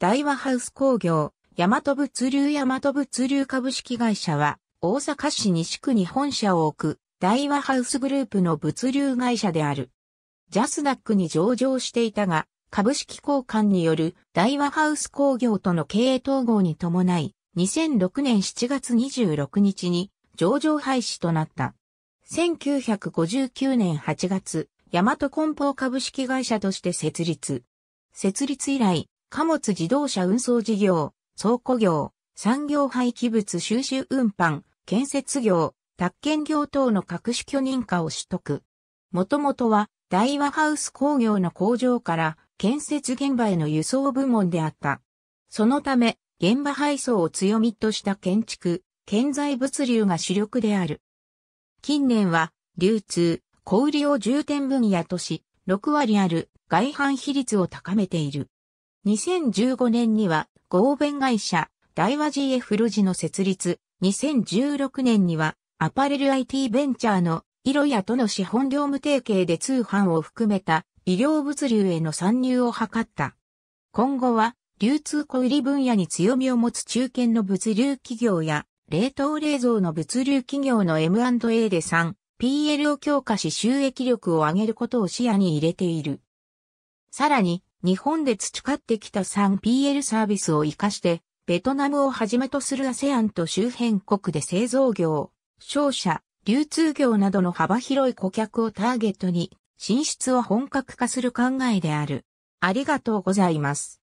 大和ハウス工業、大和物流大和物流株式会社は、大阪市西区に本社を置く、大和ハウスグループの物流会社である。ジャスダックに上場していたが、株式交換による大和ハウス工業との経営統合に伴い、2006年7月26日に上場廃止となった。1959年8月、大和梱包株式会社として設立。設立以来、貨物自動車運送事業、倉庫業、産業廃棄物収集運搬、建設業、宅建業等の各種許認可を取得。もともとは、大和ハウス工業の工場から建設現場への輸送部門であった。そのため、現場配送を強みとした建築、建材物流が主力である。近年は、流通、小売を重点分野とし、6割ある外販比率を高めている。2015年には合弁会社、大和 GF ロジの設立、2016年にはアパレル IT ベンチャーのイロヤとの資本業務提携で通販を含めた医療物流への参入を図った。今後は流通小売分野に強みを持つ中堅の物流企業や冷凍冷蔵の物流企業の M&A で 3PL を強化し収益力を上げることを視野に入れている。さらに、日本で培ってきた 3PL サービスを活かして、ベトナムをはじめとするアセアンと周辺国で製造業、商社、流通業などの幅広い顧客をターゲットに進出を本格化する考えである。ありがとうございます。